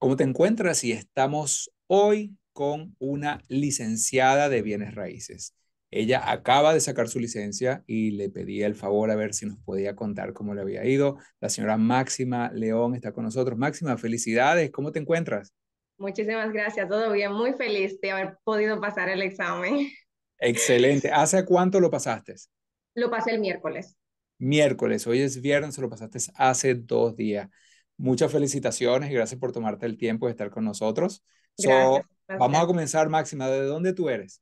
¿Cómo te encuentras? Y estamos hoy con una licenciada de bienes raíces. Ella acaba de sacar su licencia y le pedí el favor a ver si nos podía contar cómo le había ido. La señora Máxima León está con nosotros. Máxima, felicidades. ¿Cómo te encuentras? Muchísimas gracias. Todo bien. Muy feliz de haber podido pasar el examen. Excelente. ¿Hace cuánto lo pasaste? Lo pasé el miércoles. Miércoles. Hoy es viernes, lo pasaste hace dos días. Muchas felicitaciones y gracias por tomarte el tiempo de estar con nosotros. Vamos a comenzar, Máxima. ¿De dónde tú eres?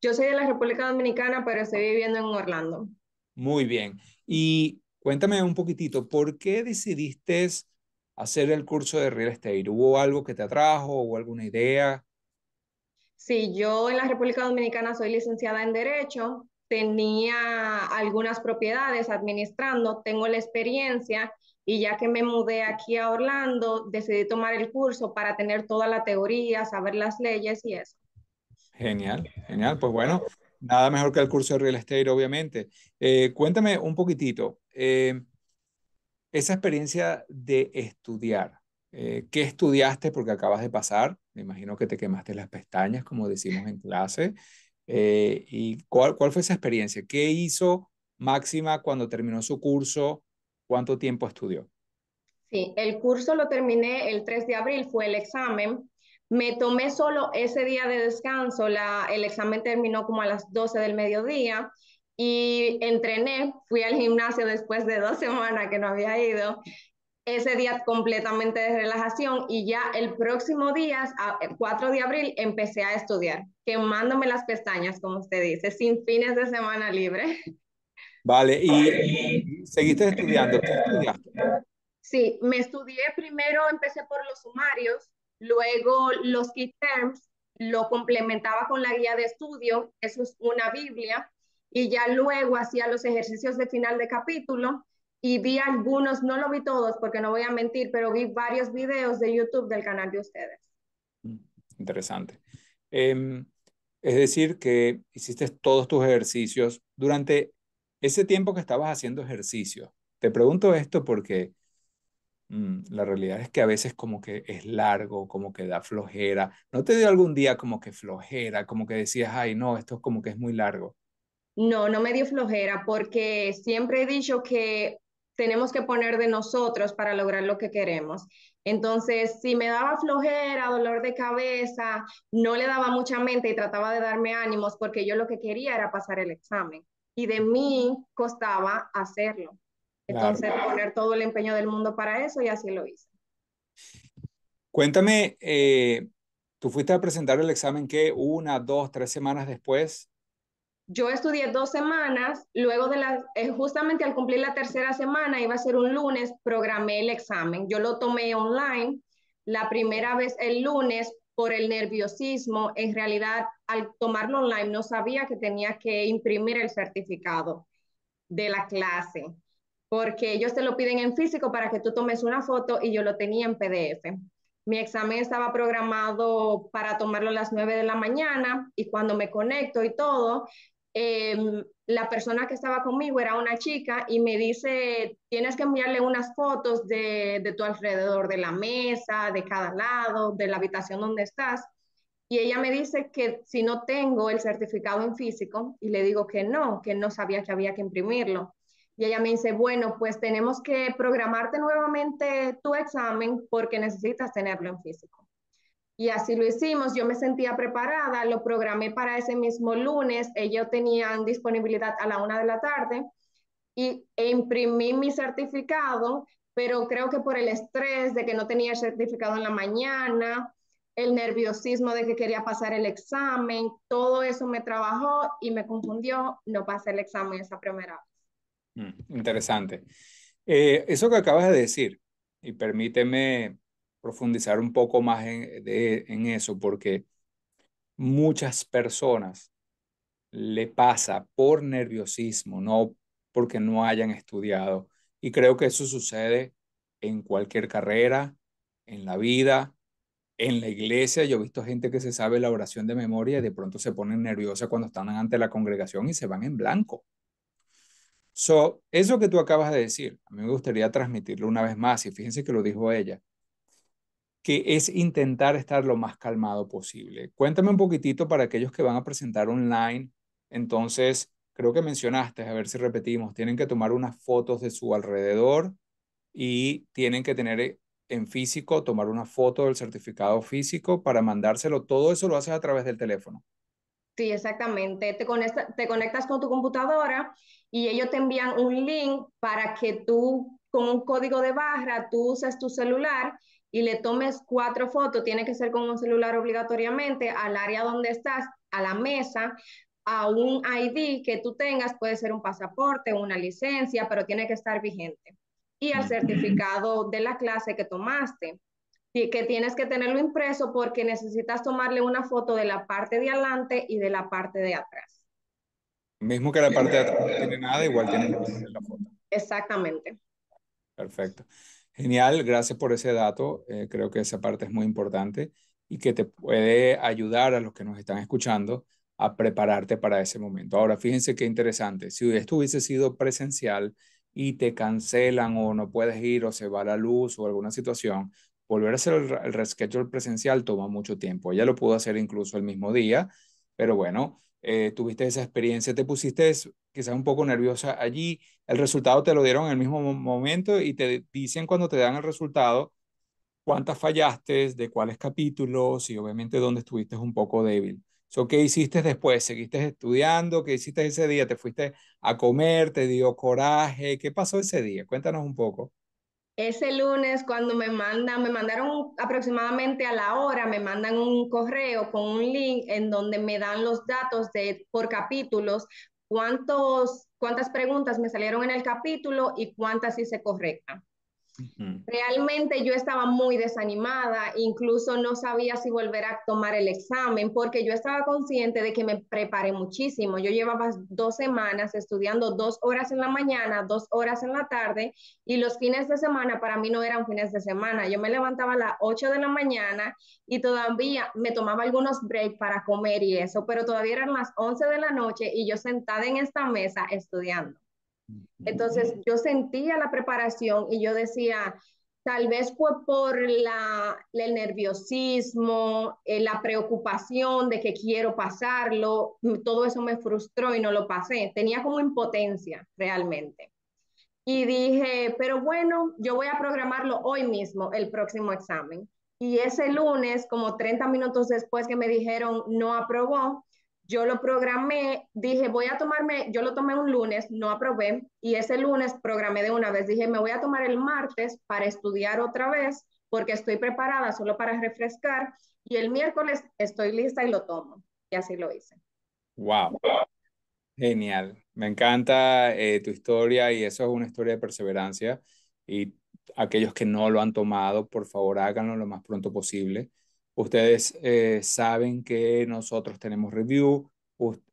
Yo soy de la República Dominicana, pero estoy viviendo en Orlando. Muy bien. Y cuéntame un poquitito, ¿por qué decidiste hacer el curso de real estate? ¿Hubo algo que te atrajo o alguna idea? Sí, yo en la República Dominicana soy licenciada en Derecho, tenía algunas propiedades administrando, tengo la experiencia y ya que me mudé aquí a Orlando, decidí tomar el curso para tener toda la teoría, saber las leyes y eso. Genial, genial. Pues bueno, nada mejor que el curso de real estate, obviamente. Eh, cuéntame un poquitito, eh, esa experiencia de estudiar, eh, ¿qué estudiaste? Porque acabas de pasar, me imagino que te quemaste las pestañas, como decimos en clase. ¿Y cuál, cuál fue esa experiencia? ¿Qué hizo Máxima cuando terminó su curso? ¿Cuánto tiempo estudió? Sí, el curso lo terminé el 3 de abril, fue el examen. Me tomé solo ese día de descanso, la, el examen terminó como a las 12 del mediodía y entrené, fui al gimnasio después de dos semanas que no había ido, ese día completamente de relajación y ya el próximo día, 4 de abril, empecé a estudiar, quemándome las pestañas, como usted dice, sin fines de semana libre. Vale, y seguiste estudiando. Sí, me estudié primero, empecé por los sumarios, luego los key terms, lo complementaba con la guía de estudio, eso es una Biblia, y ya luego hacía los ejercicios de final de capítulo y vi algunos, no lo vi todos porque no voy a mentir, pero vi varios videos de YouTube del canal de ustedes. Mm, interesante. Em, es decir, que hiciste todos tus ejercicios durante ese tiempo que estabas haciendo ejercicio, te pregunto esto porque mm, la realidad es que a veces como que es largo, como que da flojera. ¿No te dio algún día como que flojera, como que decías, ay, no, esto como que es muy largo? No, no me dio flojera porque siempre he dicho que tenemos que poner de nosotros para lograr lo que queremos. Entonces, si me daba flojera, dolor de cabeza, no le daba mucha mente y trataba de darme ánimos porque yo lo que quería era pasar el examen y de mí costaba hacerlo. Entonces poner todo el empeño del mundo para eso y así lo hice. Cuéntame, eh, ¿tú fuiste a presentar el examen qué? ¿Una, dos, tres semanas después? Yo estudié dos semanas, luego de las, eh, justamente al cumplir la tercera semana, iba a ser un lunes, programé el examen. Yo lo tomé online la primera vez el lunes, por el nerviosismo, en realidad al tomarlo online no sabía que tenía que imprimir el certificado de la clase, porque ellos te lo piden en físico para que tú tomes una foto y yo lo tenía en PDF. Mi examen estaba programado para tomarlo a las 9 de la mañana y cuando me conecto y todo, Em, la persona que estaba conmigo era una chica y me dice, tienes que enviarle unas fotos de, de tu alrededor, de la mesa, de cada lado, de la habitación donde estás. Y ella me dice que si no tengo el certificado en físico y le digo que no, que no sabía que había que imprimirlo. Y ella me dice, bueno, pues tenemos que programarte nuevamente tu examen porque necesitas tenerlo en físico. Y así lo hicimos, yo me sentía preparada, lo programé para ese mismo lunes, ellos tenían disponibilidad a la una de la tarde y e imprimí mi certificado, pero creo que por el estrés de que no tenía certificado en la mañana, el nerviosismo de que quería pasar el examen, todo eso me trabajó y me confundió, no pasé el examen esa primera vez. Mm, interesante. Eh, eso que acabas de decir, y permíteme profundizar un poco más en, eso, porque muchas personas le pasa por nerviosismo, no porque no hayan estudiado. Y creo que eso sucede en cualquier carrera, en la vida, en la iglesia. Yo he visto gente que se sabe la oración de memoria y de pronto se ponen nerviosa cuando están ante la congregación y se van en blanco. So, eso que tú acabas de decir, a mí me gustaría transmitirlo una vez más y fíjense que lo dijo ella que es intentar estar lo más calmado posible. Cuéntame un poquitito para aquellos que van a presentar online. Entonces, creo que mencionaste, a ver si repetimos, tienen que tomar unas fotos de su alrededor y tienen que tener en físico, tomar una foto del certificado físico para mandárselo. Todo eso lo haces a través del teléfono. Sí, exactamente. Te, conectas con tu computadora y ellos te envían un link para que tú, con un código de barra, tú uses tu celular y le tomes cuatro fotos, tiene que ser con un celular obligatoriamente, al área donde estás, a la mesa, a un ID que tú tengas, puede ser un pasaporte, una licencia, pero tiene que estar vigente. Y al certificado de la clase que tomaste, que tienes que tenerlo impreso porque necesitas tomarle una foto de la parte de adelante y de la parte de atrás. Mismo que la parte de atrás no tiene nada, igual tiene la foto. Exactamente. Perfecto. Genial, gracias por ese dato. Eh, creo que esa parte es muy importante y que te puede ayudar a los que nos están escuchando a prepararte para ese momento. Ahora, fíjense qué interesante. Si esto hubiese sido presencial y te cancelan o no puedes ir o se va la luz o alguna situación, volver a hacer el, reschedule presencial toma mucho tiempo. Ella lo pudo hacer incluso el mismo día, pero bueno, eh, tuviste esa experiencia, te pusiste quizás un poco nerviosa allí, el resultado te lo dieron en el mismo momento y te dicen cuando te dan el resultado cuántas fallaste, de cuáles capítulos y obviamente dónde estuviste un poco débil. So, ¿Qué hiciste después? ¿Seguiste estudiando? ¿Qué hiciste ese día? ¿Te fuiste a comer? ¿Te dio coraje? ¿Qué pasó ese día? Cuéntanos un poco. Ese lunes cuando me mandan, me mandaron aproximadamente a la hora, me mandan un correo con un link en donde me dan los datos de por capítulos cuántos, cuántas preguntas me salieron en el capítulo y cuántas hice correcta. Realmente yo estaba muy desanimada, incluso no sabía si volver a tomar el examen porque yo estaba consciente de que me preparé muchísimo. Yo llevaba dos semanas estudiando dos horas en la mañana, dos horas en la tarde y los fines de semana para mí no eran fines de semana. Yo me levantaba a las 8 de la mañana y todavía me tomaba algunos breaks para comer y eso, pero todavía eran las 11 de la noche y yo sentada en esta mesa estudiando. Entonces yo sentía la preparación y yo decía, tal vez fue por el nerviosismo, eh, la preocupación de que quiero pasarlo, todo eso me frustró y no lo pasé. Tenía como impotencia realmente. Y dije, pero bueno, yo voy a programarlo hoy mismo, el próximo examen. Y ese lunes, como 30 minutos después que me dijeron no aprobó, yo lo programé, dije, voy a tomarme, yo lo tomé un lunes, no aprobé, y ese lunes programé de una vez, dije, me voy a tomar el martes para estudiar otra vez, porque estoy preparada solo para refrescar, y el miércoles estoy lista y lo tomo. Y así lo hice. Wow. Genial. Me encanta eh, tu historia y eso es una historia de perseverancia. Y aquellos que no lo han tomado, por favor háganlo lo más pronto posible. Ustedes eh, saben que nosotros tenemos review,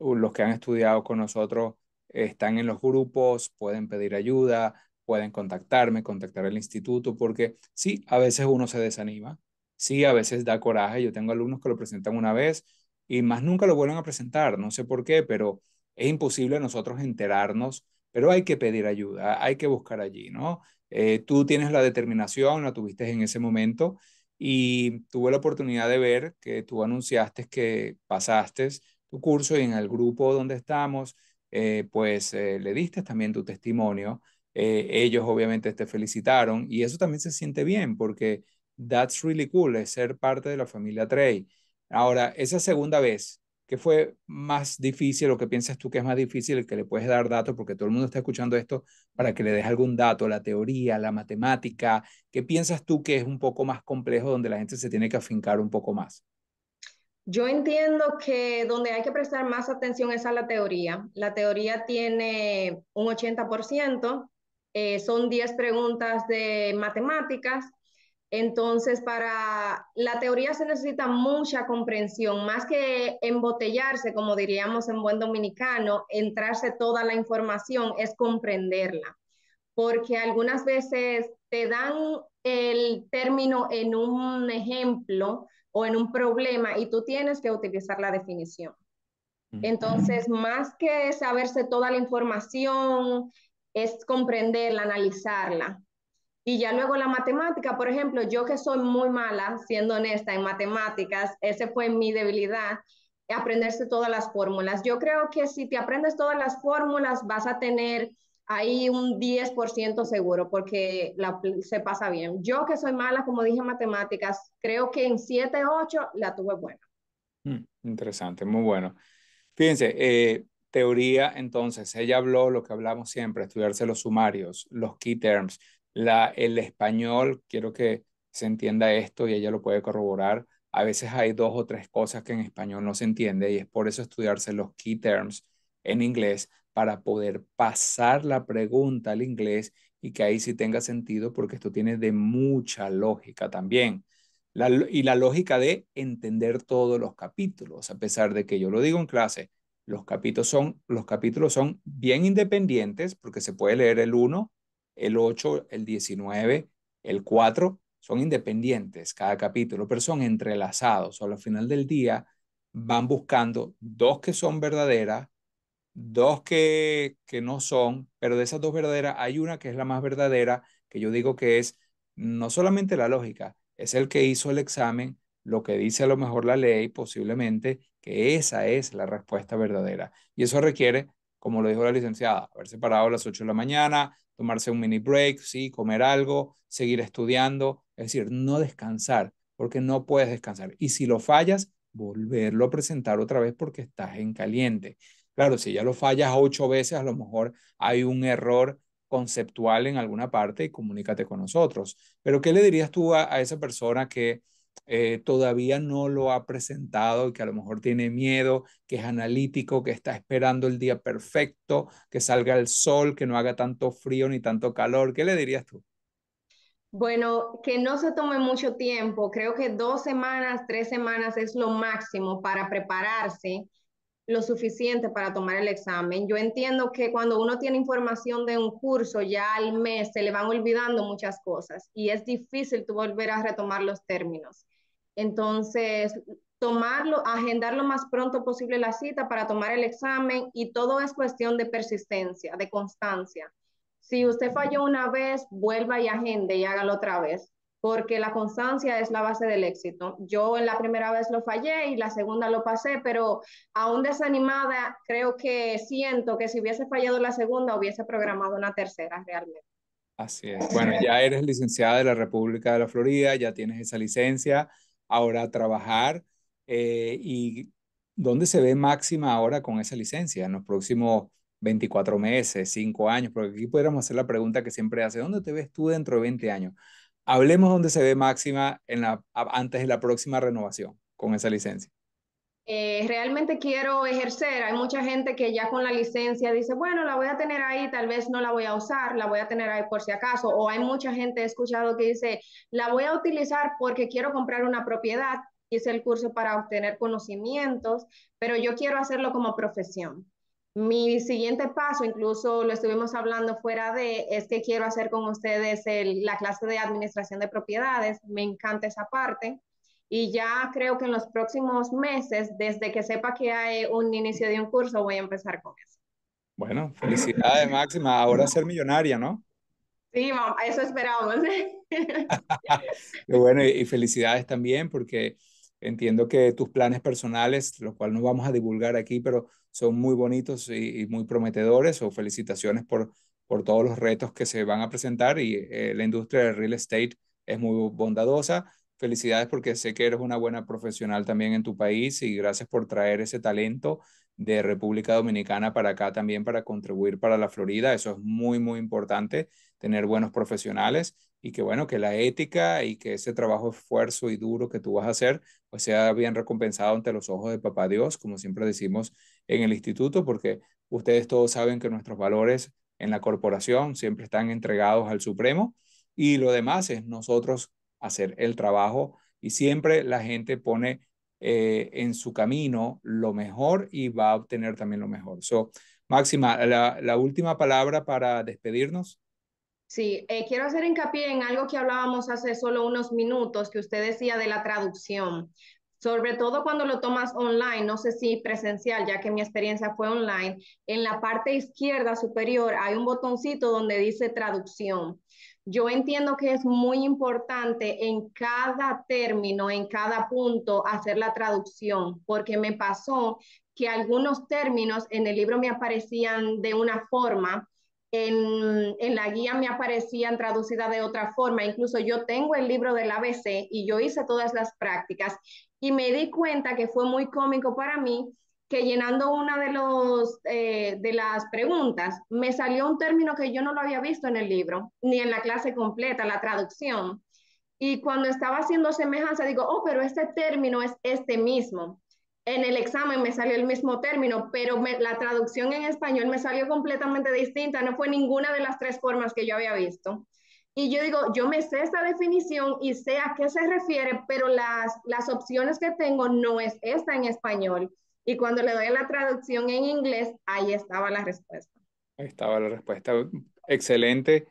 los que han estudiado con nosotros están en los grupos, pueden pedir ayuda, pueden contactarme, contactar al instituto, porque sí, a veces uno se desanima, sí, a veces da coraje. Yo tengo alumnos que lo presentan una vez y más nunca lo vuelven a presentar, no sé por qué, pero es imposible nosotros enterarnos, pero hay que pedir ayuda, hay que buscar allí, ¿no? Eh, tú tienes la determinación, la tuviste en ese momento y tuve la oportunidad de ver que tú anunciaste que pasaste tu curso y en el grupo donde estamos, eh, pues eh, le diste también tu testimonio. Eh, ellos obviamente te felicitaron y eso también se siente bien porque that's really cool, es ser parte de la familia Trey. Ahora, esa segunda vez, ¿Qué fue más difícil o qué piensas tú que es más difícil el que le puedes dar datos? Porque todo el mundo está escuchando esto para que le des algún dato, la teoría, la matemática. ¿Qué piensas tú que es un poco más complejo donde la gente se tiene que afincar un poco más? Yo entiendo que donde hay que prestar más atención es a la teoría. La teoría tiene un 80%, eh, son 10 preguntas de matemáticas entonces, para la teoría se necesita mucha comprensión, más que embotellarse, como diríamos en buen dominicano, entrarse toda la información, es comprenderla, porque algunas veces te dan el término en un ejemplo o en un problema y tú tienes que utilizar la definición. Entonces, más que saberse toda la información, es comprenderla, analizarla y ya luego la matemática, por ejemplo, yo que soy muy mala, siendo honesta, en matemáticas, ese fue mi debilidad, aprenderse todas las fórmulas. Yo creo que si te aprendes todas las fórmulas, vas a tener ahí un 10% seguro, porque se pasa bien. Yo que soy mala, como dije, en matemáticas, creo que en 7, 8 la tuve buena. Mm, interesante, muy bueno. Fíjense, eh, teoría, entonces, ella habló lo que hablamos siempre, estudiarse los sumarios, los key terms, el español, quiero que se entienda esto y ella lo puede corroborar, a veces hay dos o tres cosas que en español no se entiende y es por eso estudiarse los key terms en inglés para poder pasar la pregunta al inglés y que ahí sí tenga sentido porque esto tiene de mucha lógica también. y la lógica de entender todos los capítulos, a pesar de que yo lo digo en clase, los capítulos son, los capítulos son bien independientes porque se puede leer el uno el 8, el 19, el 4, son independientes cada capítulo, pero son entrelazados. O al final del día van buscando dos que son verdaderas, dos que, que no son, pero de esas dos verdaderas hay una que es la más verdadera, que yo digo que es no solamente la lógica, es el que hizo el examen, lo que dice a lo mejor la ley, posiblemente, que esa es la respuesta verdadera. Y eso requiere como lo dijo la licenciada, haberse parado a las 8 de la mañana, tomarse un mini break, sí, comer algo, seguir estudiando, es decir, no descansar, porque no puedes descansar. Y si lo fallas, volverlo a presentar otra vez porque estás en caliente. Claro, si ya lo fallas ocho veces, a lo mejor hay un error conceptual en alguna parte y comunícate con nosotros. Pero ¿qué le dirías tú a esa persona que eh, todavía no lo ha presentado y que a lo mejor tiene miedo, que es analítico, que está esperando el día perfecto, que salga el sol, que no haga tanto frío ni tanto calor. ¿Qué le dirías tú? Bueno, que no se tome mucho tiempo. Creo que dos semanas, tres semanas es lo máximo para prepararse lo suficiente para tomar el examen. Yo entiendo que cuando uno tiene información de un curso, ya al mes se le van olvidando muchas cosas y es difícil tú volver a retomar los términos. Entonces, tomarlo, agendar lo más pronto posible la cita para tomar el examen y todo es cuestión de persistencia, de constancia. Si usted falló una vez, vuelva y agende y hágalo otra vez porque la constancia es la base del éxito. Yo en la primera vez lo fallé y la segunda lo pasé, pero aún desanimada, creo que siento que si hubiese fallado la segunda, hubiese programado una tercera realmente. Así es. Bueno, ya eres licenciada de la República de la Florida, ya tienes esa licencia, ahora a trabajar. Eh, ¿Y dónde se ve máxima ahora con esa licencia? En los próximos 24 meses, 5 años, porque aquí pudiéramos hacer la pregunta que siempre hace, ¿dónde te ves tú dentro de 20 años? Hablemos donde se ve máxima en la, antes de la próxima renovación con esa licencia. Eh, realmente quiero ejercer. Hay mucha gente que ya con la licencia dice, bueno, la voy a tener ahí, tal vez no la voy a usar, la voy a tener ahí por si acaso. O hay mucha gente, he escuchado que dice, la voy a utilizar porque quiero comprar una propiedad, Es el curso para obtener conocimientos, pero yo quiero hacerlo como profesión. Mi siguiente paso, incluso lo estuvimos hablando fuera de, es que quiero hacer con ustedes la clase de administración de propiedades. Me encanta esa parte. Y ya creo que en los próximos meses, desde que sepa que hay un inicio de un curso, voy a empezar con eso. Bueno, felicidades máxima. Ahora ser millonaria, ¿no? Sí, eso esperamos. bueno, y felicidades también porque Entiendo que tus planes personales, los cual no vamos a divulgar aquí, pero son muy bonitos y, muy prometedores. O felicitaciones por, por todos los retos que se van a presentar y eh, la industria del real estate es muy bondadosa. Felicidades porque sé que eres una buena profesional también en tu país y gracias por traer ese talento de República Dominicana para acá también para contribuir para la Florida. Eso es muy, muy importante, tener buenos profesionales y que, bueno, que la ética y que ese trabajo, esfuerzo y duro que tú vas a hacer, pues sea bien recompensado ante los ojos de Papá Dios, como siempre decimos en el instituto, porque ustedes todos saben que nuestros valores en la corporación siempre están entregados al Supremo y lo demás es nosotros hacer el trabajo y siempre la gente pone eh, en su camino lo mejor y va a obtener también lo mejor. So, Máxima, la, última palabra para despedirnos. Sí, eh, quiero hacer hincapié en algo que hablábamos hace solo unos minutos, que usted decía de la traducción sobre todo cuando lo tomas online, no sé si presencial, ya que mi experiencia fue online, en la parte izquierda superior hay un botoncito donde dice traducción. Yo entiendo que es muy importante en cada término, en cada punto, hacer la traducción, porque me pasó que algunos términos en el libro me aparecían de una forma, en, en, la guía me aparecían traducidas de otra forma. Incluso yo tengo el libro del ABC y yo hice todas las prácticas y me di cuenta que fue muy cómico para mí que llenando una de, los, eh, de las preguntas me salió un término que yo no lo había visto en el libro, ni en la clase completa, la traducción. Y cuando estaba haciendo semejanza, digo, oh, pero este término es este mismo. En el examen me salió el mismo término, pero la traducción en español me salió completamente distinta, no fue ninguna de las tres formas que yo había visto. Y yo digo, yo me sé esta definición y sé a qué se refiere, pero las, las opciones que tengo no es esta en español. Y cuando le doy la traducción en inglés, ahí estaba la respuesta. Ahí estaba la respuesta. Excelente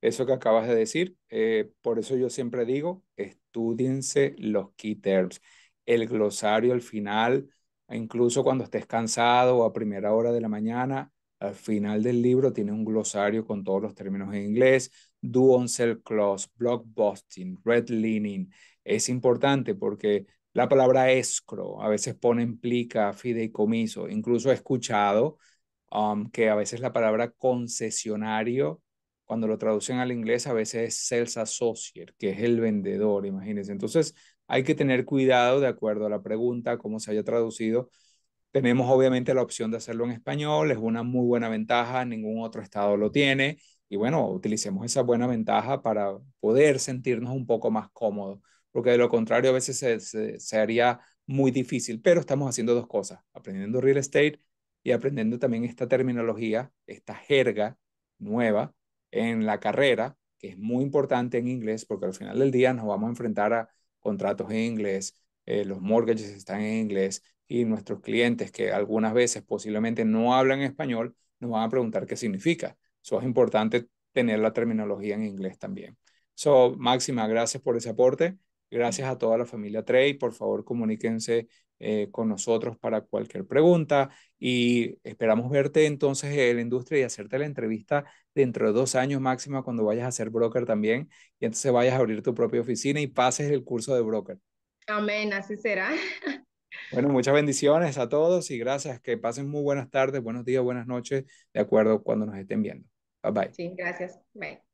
eso que acabas de decir. Eh, por eso yo siempre digo, estudiense los key terms. El glosario al final, incluso cuando estés cansado o a primera hora de la mañana, al final del libro tiene un glosario con todos los términos en inglés, do on sell clause, blockbusting, red leaning. Es importante porque la palabra escro a veces pone implica fideicomiso. Incluso he escuchado um, que a veces la palabra concesionario, cuando lo traducen al inglés, a veces es sales associate, que es el vendedor, imagínense. Entonces hay que tener cuidado de acuerdo a la pregunta, cómo se haya traducido tenemos obviamente la opción de hacerlo en español, es una muy buena ventaja, ningún otro estado lo tiene y bueno, utilicemos esa buena ventaja para poder sentirnos un poco más cómodos, porque de lo contrario a veces se, haría muy difícil, pero estamos haciendo dos cosas, aprendiendo real estate y aprendiendo también esta terminología, esta jerga nueva en la carrera, que es muy importante en inglés, porque al final del día nos vamos a enfrentar a contratos en inglés, eh, los mortgages están en inglés, y nuestros clientes que algunas veces posiblemente no hablan español nos van a preguntar qué significa. Eso es importante tener la terminología en inglés también. So, Máxima, gracias por ese aporte. Gracias a toda la familia Trey. Por favor, comuníquense eh, con nosotros para cualquier pregunta y esperamos verte entonces en la industria y hacerte la entrevista dentro de dos años máxima cuando vayas a ser broker también y entonces vayas a abrir tu propia oficina y pases el curso de broker. Amén, así será. Bueno, muchas bendiciones a todos y gracias. Que pasen muy buenas tardes, buenos días, buenas noches, de acuerdo cuando nos estén viendo. Bye bye. Sí, gracias. Bye.